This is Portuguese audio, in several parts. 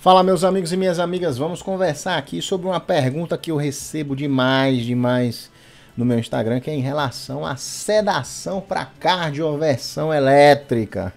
Fala meus amigos e minhas amigas, vamos conversar aqui sobre uma pergunta que eu recebo demais, demais no meu Instagram, que é em relação à sedação para cardioversão elétrica.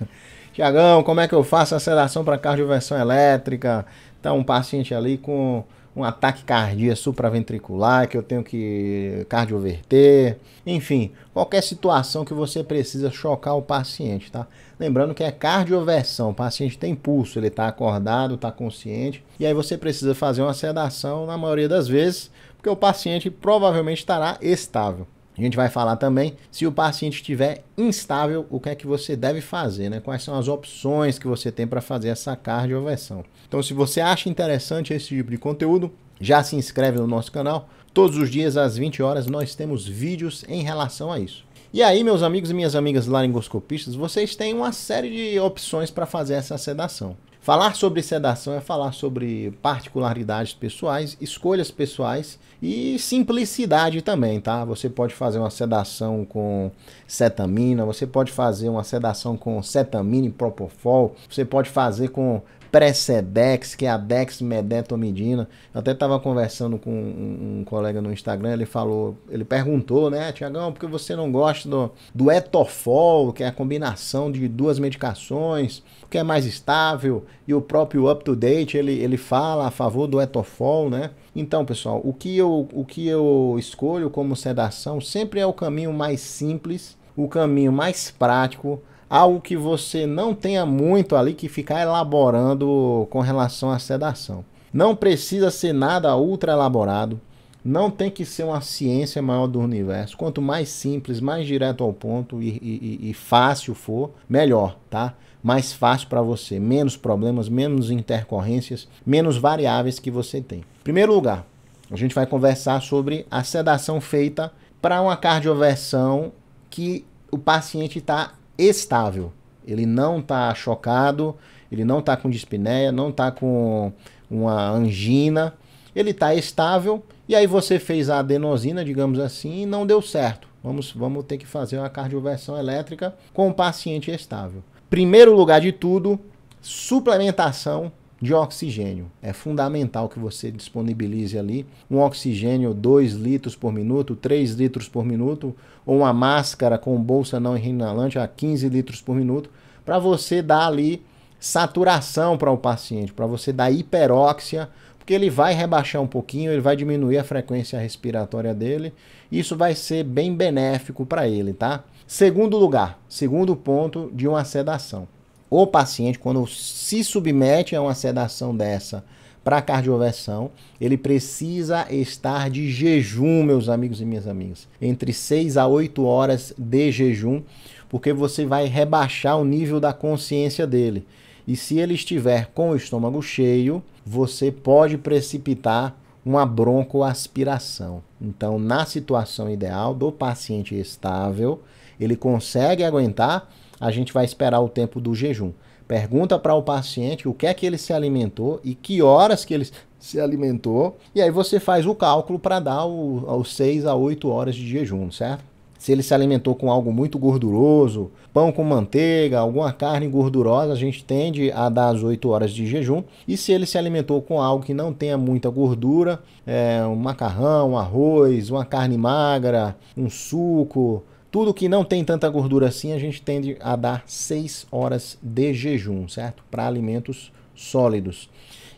Tiagão, como é que eu faço a sedação para cardioversão elétrica? Tá um paciente ali com um ataque cardíaco supraventricular que eu tenho que cardioverter. Enfim, qualquer situação que você precisa chocar o paciente, tá? Lembrando que é cardioversão, o paciente tem pulso, ele está acordado, está consciente, e aí você precisa fazer uma sedação na maioria das vezes, porque o paciente provavelmente estará estável. A gente vai falar também se o paciente estiver instável, o que é que você deve fazer, né? Quais são as opções que você tem para fazer essa cardioversão. Então, se você acha interessante esse tipo de conteúdo, já se inscreve no nosso canal. Todos os dias às 20 horas nós temos vídeos em relação a isso. E aí, meus amigos e minhas amigas laringoscopistas, vocês têm uma série de opções para fazer essa sedação. Falar sobre sedação é falar sobre particularidades pessoais, escolhas pessoais e simplicidade também, tá? Você pode fazer uma sedação com cetamina, você pode fazer uma sedação com cetamina e propofol, você pode fazer com Precedex, que é a dexmedetomidina. Eu até estava conversando com um, um, colega no Instagram, ele falou, ele perguntou, né, Tiagão, por que você não gosta do, do Etofol, que é a combinação de duas medicações, que é mais estável, e o próprio Up to Date, ele, ele fala a favor do Etofol, né? Então, pessoal, o que, eu, o que eu escolho como sedação sempre é o caminho mais simples, o caminho mais prático, algo que você não tenha muito ali que ficar elaborando com relação à sedação. Não precisa ser nada ultra elaborado, não tem que ser uma ciência maior do universo. Quanto mais simples, mais direto ao ponto e, e, e fácil for, melhor, tá? Mais fácil para você, menos problemas, menos intercorrências, menos variáveis que você tem. Em primeiro lugar, a gente vai conversar sobre a sedação feita para uma cardioversão que o paciente está estável. Ele não está chocado, ele não está com dispneia, não está com uma angina, ele está estável e aí você fez a adenosina, digamos assim, e não deu certo. Vamos, vamos ter que fazer uma cardioversão elétrica com o paciente estável. Primeiro lugar de tudo, suplementação de oxigênio. É fundamental que você disponibilize ali um oxigênio 2 litros por minuto, 3 litros por minuto, ou uma máscara com bolsa não inalante a 15 litros por minuto, para você dar ali saturação para o paciente, para você dar hiperóxia, porque ele vai rebaixar um pouquinho, ele vai diminuir a frequência respiratória dele. Isso vai ser bem benéfico para ele, tá? Segundo lugar, segundo ponto de uma sedação o paciente, quando se submete a uma sedação dessa para cardioversão, ele precisa estar de jejum, meus amigos e minhas amigas. Entre 6 a 8 horas de jejum, porque você vai rebaixar o nível da consciência dele. E se ele estiver com o estômago cheio, você pode precipitar uma broncoaspiração. Então, na situação ideal do paciente estável, ele consegue aguentar a gente vai esperar o tempo do jejum. Pergunta para o paciente o que é que ele se alimentou e que horas que ele se alimentou, e aí você faz o cálculo para dar os 6 a 8 horas de jejum, certo? Se ele se alimentou com algo muito gorduroso, pão com manteiga, alguma carne gordurosa, a gente tende a dar as 8 horas de jejum. E se ele se alimentou com algo que não tenha muita gordura, é, um macarrão, um arroz, uma carne magra, um suco, tudo que não tem tanta gordura assim, a gente tende a dar 6 horas de jejum, certo? Para alimentos sólidos.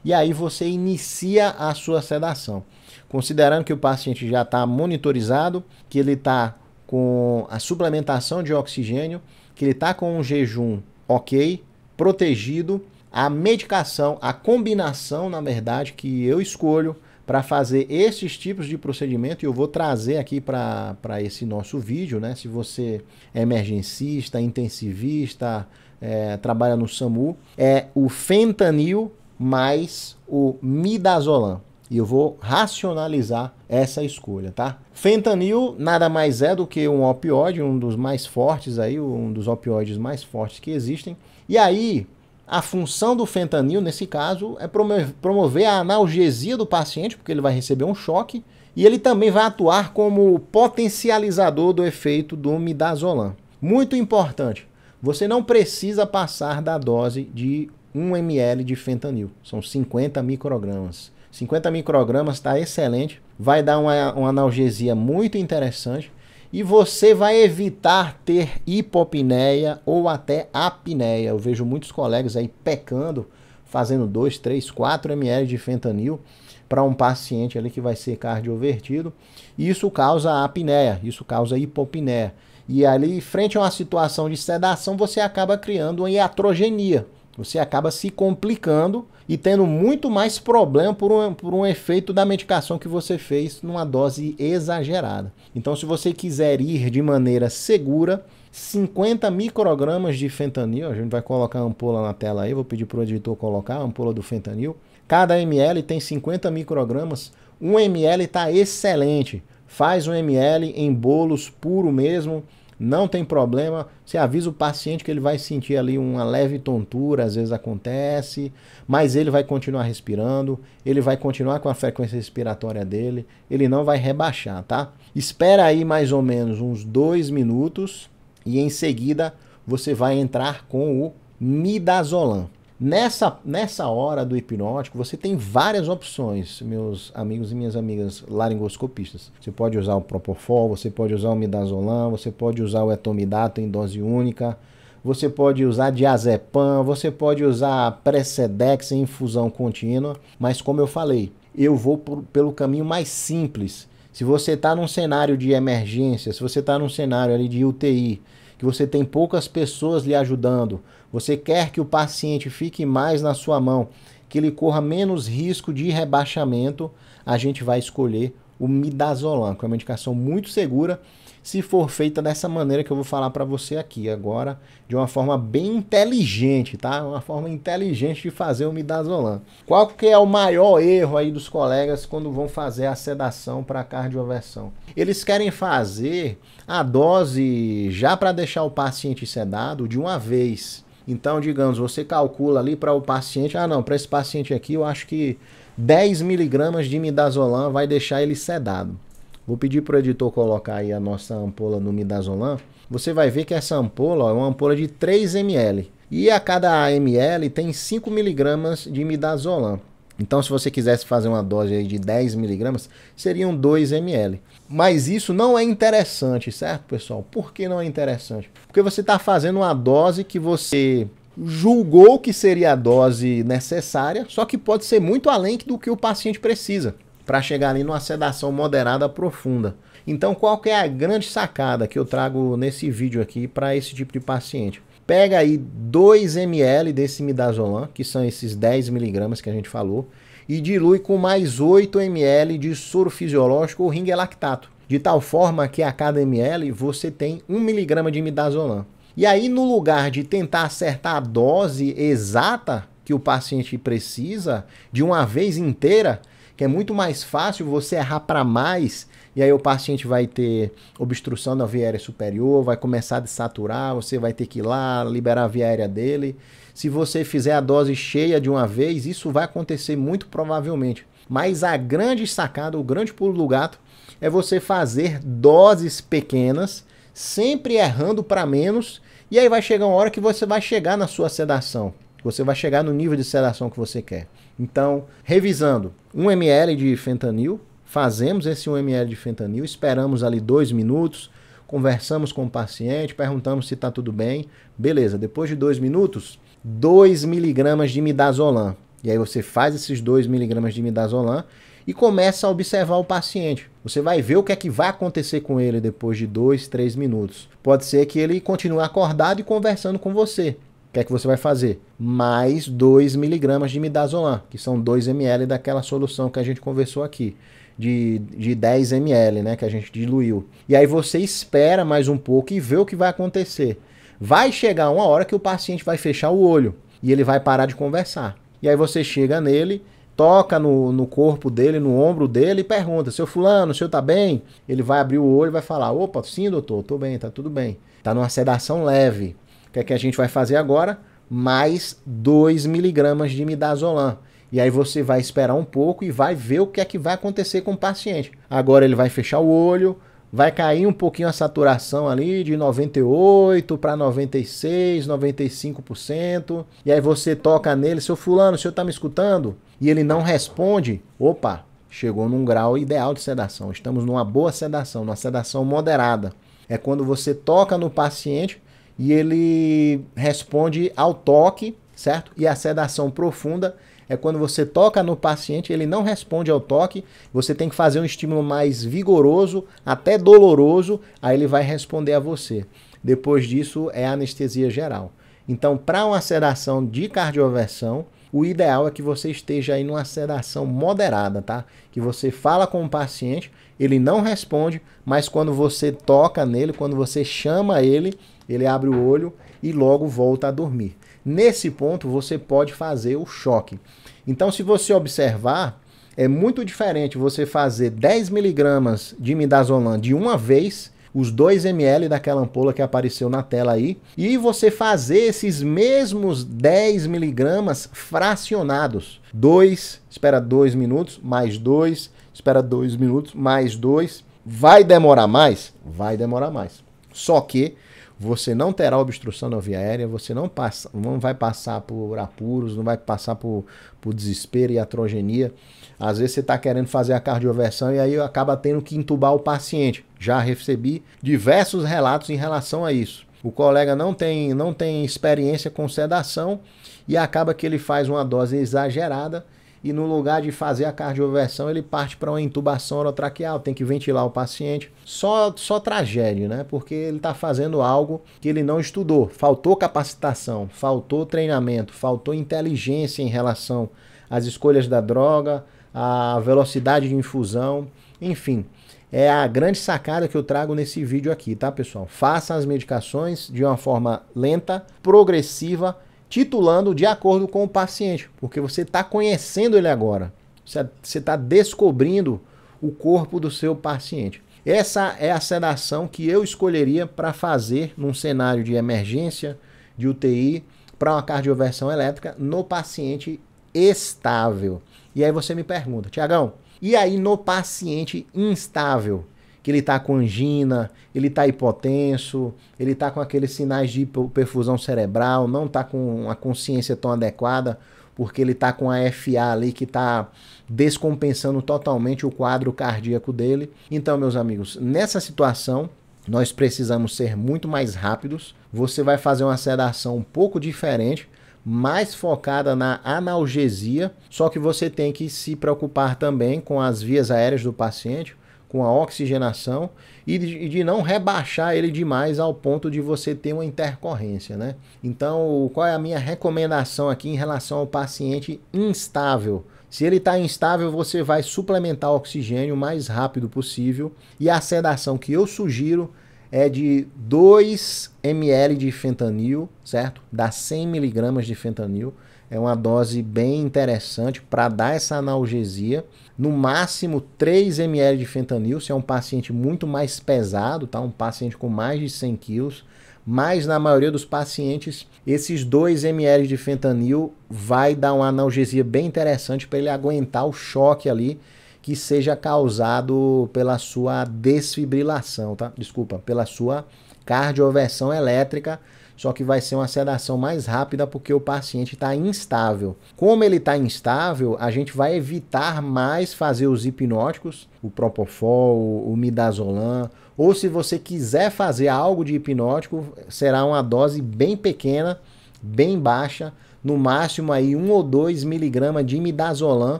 E aí você inicia a sua sedação. Considerando que o paciente já está monitorizado, que ele está com a suplementação de oxigênio, que ele está com um jejum ok, protegido, a medicação, a combinação, na verdade, que eu escolho para fazer esses tipos de procedimento, e eu vou trazer aqui para esse nosso vídeo, né? Se você é emergencista, intensivista, é, trabalha no SAMU, é o fentanil mais o midazolam. E eu vou racionalizar essa escolha, tá? Fentanil nada mais é do que um opioide, um dos mais fortes aí, um dos opioides mais fortes que existem. E aí, a função do fentanil, nesse caso, é promover a analgesia do paciente, porque ele vai receber um choque, e ele também vai atuar como potencializador do efeito do midazolam. Muito importante, você não precisa passar da dose de 1 ml de fentanil, são 50 microgramas. 50 microgramas está excelente, vai dar uma, uma analgesia muito interessante e você vai evitar ter hipopneia ou até apneia. Eu vejo muitos colegas aí pecando, fazendo 2, 3, 4 ml de fentanil para um paciente ali que vai ser cardiovertido. Isso causa apneia, isso causa hipopneia. E ali, frente a uma situação de sedação, você acaba criando uma iatrogenia, você acaba se complicando e tendo muito mais problema por um, por um efeito da medicação que você fez numa dose exagerada. Então, se você quiser ir de maneira segura, 50 microgramas de fentanil, a gente vai colocar a ampola na tela aí, vou pedir para o editor colocar a ampola do fentanil. Cada ml tem 50 microgramas, 1 ml está excelente. Faz um ml em bolos puro mesmo, não tem problema, você avisa o paciente que ele vai sentir ali uma leve tontura, às vezes acontece, mas ele vai continuar respirando, ele vai continuar com a frequência respiratória dele, ele não vai rebaixar, tá? Espera aí mais ou menos uns dois minutos e em seguida você vai entrar com o midazolam. Nessa, nessa hora do hipnótico, você tem várias opções, meus amigos e minhas amigas laringoscopistas. Você pode usar o Propofol, você pode usar o Midazolam, você pode usar o Etomidato em dose única, você pode usar diazepam, você pode usar Precedex em infusão contínua, mas como eu falei, eu vou por, pelo caminho mais simples. Se você está num cenário de emergência, se você está num cenário ali de UTI, que você tem poucas pessoas lhe ajudando, você quer que o paciente fique mais na sua mão, que ele corra menos risco de rebaixamento, a gente vai escolher o midazolam, que é uma indicação muito segura se for feita dessa maneira que eu vou falar para você aqui agora, de uma forma bem inteligente, tá? Uma forma inteligente de fazer o midazolam. Qual que é o maior erro aí dos colegas quando vão fazer a sedação para cardioversão? Eles querem fazer a dose já para deixar o paciente sedado de uma vez. Então, digamos, você calcula ali para o paciente, ah não, para esse paciente aqui eu acho que 10 miligramas de midazolam vai deixar ele sedado. Vou pedir para o editor colocar aí a nossa ampola no midazolam. Você vai ver que essa ampola ó, é uma ampola de 3 ml. E a cada ml tem 5 miligramas de midazolam. Então, se você quisesse fazer uma dose aí de 10 miligramas, seriam 2 ml. Mas isso não é interessante, certo, pessoal? Por que não é interessante? Porque você está fazendo uma dose que você julgou que seria a dose necessária, só que pode ser muito além do que o paciente precisa para chegar ali numa sedação moderada profunda. Então, qual é a grande sacada que eu trago nesse vídeo aqui para esse tipo de paciente? Pega aí 2 ml desse midazolam, que são esses 10 miligramas que a gente falou, e dilui com mais 8 ml de soro fisiológico ou lactato de tal forma que a cada ml você tem 1 miligrama de midazolam. E aí, no lugar de tentar acertar a dose exata que o paciente precisa de uma vez inteira, que é muito mais fácil você errar para mais e aí o paciente vai ter obstrução da via aérea superior, vai começar a desaturar, você vai ter que ir lá liberar a via aérea dele. Se você fizer a dose cheia de uma vez, isso vai acontecer muito provavelmente. Mas a grande sacada, o grande pulo do gato, é você fazer doses pequenas, sempre errando para menos, e aí vai chegar uma hora que você vai chegar na sua sedação. Você vai chegar no nível de sedação que você quer. Então, revisando, 1 ml de fentanil, Fazemos esse 1 ml de fentanil, esperamos ali dois minutos, conversamos com o paciente, perguntamos se está tudo bem. Beleza, depois de dois minutos, 2 miligramas de midazolam. E aí você faz esses 2 miligramas de midazolam e começa a observar o paciente. Você vai ver o que é que vai acontecer com ele depois de 2, 3 minutos. Pode ser que ele continue acordado e conversando com você. O que é que você vai fazer? Mais 2 miligramas de midazolam, que são 2 ml daquela solução que a gente conversou aqui de, de 10 ml, né? Que a gente diluiu. E aí você espera mais um pouco e vê o que vai acontecer. Vai chegar uma hora que o paciente vai fechar o olho e ele vai parar de conversar. E aí você chega nele, toca no, no corpo dele, no ombro dele e pergunta: seu fulano, o senhor tá bem? Ele vai abrir o olho e vai falar: opa, sim, doutor, tô bem, tá tudo bem. Tá numa sedação leve. O que é que a gente vai fazer agora? Mais 2 miligramas de midazolam. E aí você vai esperar um pouco e vai ver o que é que vai acontecer com o paciente. Agora ele vai fechar o olho, vai cair um pouquinho a saturação ali de 98 para 96, 95%. E aí você toca nele, seu fulano, o senhor está me escutando? E ele não responde. Opa, chegou num grau ideal de sedação. Estamos numa boa sedação, numa sedação moderada. É quando você toca no paciente e ele responde ao toque, certo? E a sedação profunda é quando você toca no paciente, ele não responde ao toque, você tem que fazer um estímulo mais vigoroso, até doloroso, aí ele vai responder a você. Depois disso é anestesia geral. Então, para uma sedação de cardioversão, o ideal é que você esteja aí numa sedação moderada, tá? Que você fala com o paciente, ele não responde, mas quando você toca nele, quando você chama ele, ele abre o olho e logo volta a dormir. Nesse ponto você pode fazer o choque. Então, se você observar, é muito diferente você fazer 10 miligramas de midazolam de uma vez, os 2 ml daquela ampola que apareceu na tela aí, e você fazer esses mesmos 10 miligramas fracionados. 2, espera 2 minutos, mais 2, espera 2 minutos, mais 2. Vai demorar mais? Vai demorar mais. Só que você não terá obstrução na via aérea, você não, passa, não vai passar por apuros, não vai passar por, por desespero e atrogenia. Às vezes você está querendo fazer a cardioversão e aí acaba tendo que entubar o paciente. Já recebi diversos relatos em relação a isso. O colega não tem, não tem experiência com sedação e acaba que ele faz uma dose exagerada e no lugar de fazer a cardioversão, ele parte para uma intubação orotraqueal, tem que ventilar o paciente. Só, só tragédia, né? Porque ele está fazendo algo que ele não estudou. Faltou capacitação, faltou treinamento, faltou inteligência em relação às escolhas da droga, à velocidade de infusão, enfim. É a grande sacada que eu trago nesse vídeo aqui, tá, pessoal? Faça as medicações de uma forma lenta, progressiva titulando de acordo com o paciente, porque você está conhecendo ele agora. Você está tá descobrindo o corpo do seu paciente. Essa é a sedação que eu escolheria para fazer num cenário de emergência, de UTI, para uma cardioversão elétrica no paciente estável. E aí você me pergunta, Tiagão, e aí no paciente instável? que ele está com angina, ele está hipotenso, ele está com aqueles sinais de perfusão cerebral, não está com a consciência tão adequada, porque ele está com a FA ali que está descompensando totalmente o quadro cardíaco dele. Então, meus amigos, nessa situação, nós precisamos ser muito mais rápidos. Você vai fazer uma sedação um pouco diferente, mais focada na analgesia, só que você tem que se preocupar também com as vias aéreas do paciente com a oxigenação e de, não rebaixar ele demais ao ponto de você ter uma intercorrência, né? Então, qual é a minha recomendação aqui em relação ao paciente instável? Se ele está instável, você vai suplementar o oxigênio o mais rápido possível e a sedação que eu sugiro é de 2 ml de fentanil, certo? Dá 100 miligramas de fentanil é uma dose bem interessante para dar essa analgesia. No máximo 3 ml de fentanil, se é um paciente muito mais pesado, tá? um paciente com mais de 100 quilos. Mas na maioria dos pacientes, esses 2 ml de fentanil vai dar uma analgesia bem interessante para ele aguentar o choque ali que seja causado pela sua desfibrilação, tá? Desculpa, pela sua cardioversão elétrica, só que vai ser uma sedação mais rápida porque o paciente está instável. Como ele está instável, a gente vai evitar mais fazer os hipnóticos, o propofol, o midazolam, ou se você quiser fazer algo de hipnótico, será uma dose bem pequena, bem baixa, no máximo aí 1 ou 2 miligramas de midazolam,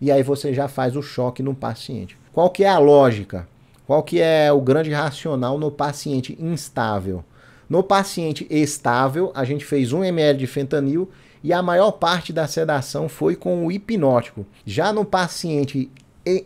e aí você já faz o choque no paciente. Qual que é a lógica? Qual que é o grande racional no paciente instável? No paciente estável, a gente fez 1 ml de fentanil e a maior parte da sedação foi com o hipnótico. Já no paciente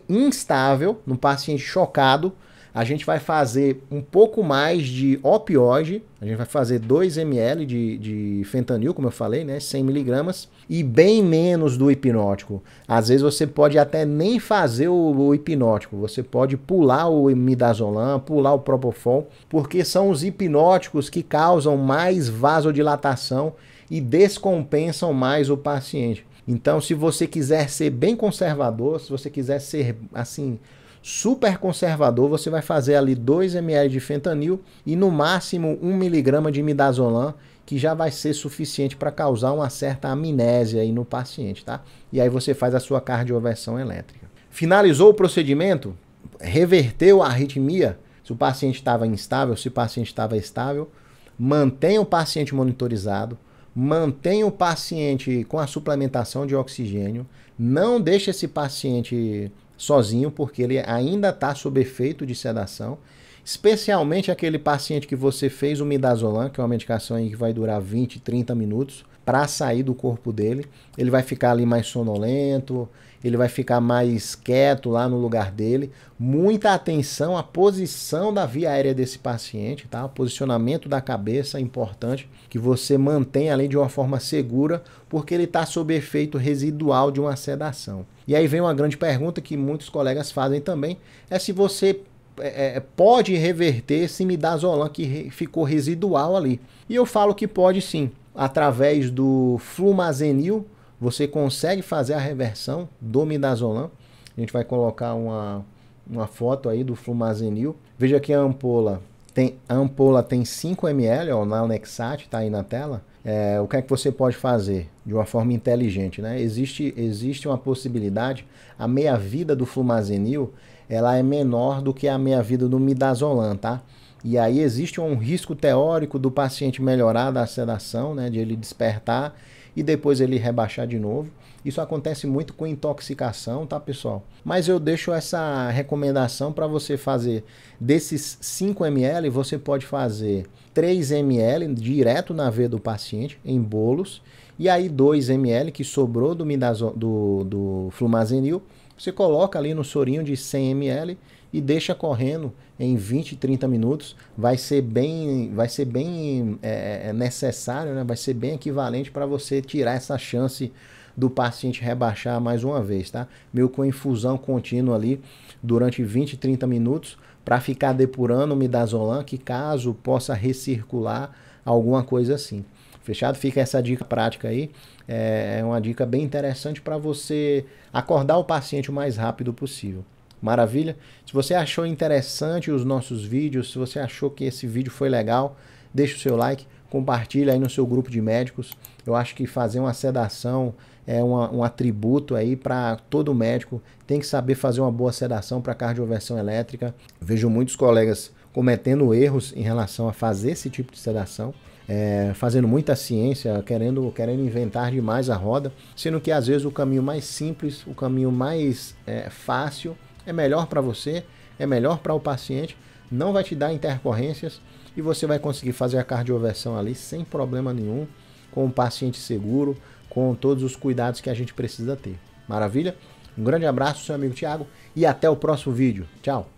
instável, no paciente chocado, a gente vai fazer um pouco mais de opioide, a gente vai fazer 2 ml de, de fentanil, como eu falei, né, 100 miligramas, e bem menos do hipnótico. Às vezes você pode até nem fazer o, o hipnótico, você pode pular o midazolam, pular o propofol, porque são os hipnóticos que causam mais vasodilatação e descompensam mais o paciente. Então, se você quiser ser bem conservador, se você quiser ser assim super conservador, você vai fazer ali 2 ml de fentanil e no máximo 1 miligrama de midazolam, que já vai ser suficiente para causar uma certa amnésia aí no paciente, tá? E aí você faz a sua cardioversão elétrica. Finalizou o procedimento, reverteu a arritmia, se o paciente estava instável, se o paciente estava estável, mantenha o paciente monitorizado, mantenha o paciente com a suplementação de oxigênio, não deixe esse paciente sozinho, porque ele ainda está sob efeito de sedação, especialmente aquele paciente que você fez o midazolam, que é uma medicação que vai durar 20, 30 minutos para sair do corpo dele, ele vai ficar ali mais sonolento, ele vai ficar mais quieto lá no lugar dele. Muita atenção à posição da via aérea desse paciente, tá? O posicionamento da cabeça é importante que você mantenha além de uma forma segura, porque ele está sob efeito residual de uma sedação. E aí vem uma grande pergunta que muitos colegas fazem também, é se você é, é pode reverter se midazolam que ficou residual ali. E eu falo que pode sim, através do flumazenil, você consegue fazer a reversão do midazolam. A gente vai colocar uma, uma foto aí do flumazenil. Veja que a ampola tem, a ampola tem 5 ml, ó, na Nexat, está aí na tela. É, o que é que você pode fazer de uma forma inteligente? Né? Existe, existe uma possibilidade, a meia-vida do flumazenil ela é menor do que a meia-vida do midazolam, tá? E aí existe um risco teórico do paciente melhorar da sedação, né, de ele despertar e depois ele rebaixar de novo. Isso acontece muito com intoxicação, tá, pessoal? Mas eu deixo essa recomendação para você fazer desses 5 ml, você pode fazer 3 ml direto na veia do paciente em bolos e aí 2 ml que sobrou do, midazo, do, do flumazenil, você coloca ali no sorinho de 100 ml e deixa correndo em 20, 30 minutos, vai ser bem, vai ser bem é, é necessário, né? vai ser bem equivalente para você tirar essa chance do paciente rebaixar mais uma vez, tá? Meio com infusão contínua ali durante 20, 30 minutos para ficar depurando o midazolam, que caso possa recircular alguma coisa assim. Fechado? Fica essa dica prática aí. É, é uma dica bem interessante para você acordar o paciente o mais rápido possível. Maravilha? Se você achou interessante os nossos vídeos, se você achou que esse vídeo foi legal, deixa o seu like, compartilha aí no seu grupo de médicos. Eu acho que fazer uma sedação é uma, um atributo aí para todo médico. Tem que saber fazer uma boa sedação para cardioversão elétrica. Vejo muitos colegas cometendo erros em relação a fazer esse tipo de sedação. É, fazendo muita ciência, querendo, querendo inventar demais a roda, sendo que às vezes o caminho mais simples, o caminho mais é, fácil é melhor para você, é melhor para o paciente, não vai te dar intercorrências e você vai conseguir fazer a cardioversão ali sem problema nenhum, com um paciente seguro, com todos os cuidados que a gente precisa ter. Maravilha? Um grande abraço, seu amigo Tiago, e até o próximo vídeo. Tchau!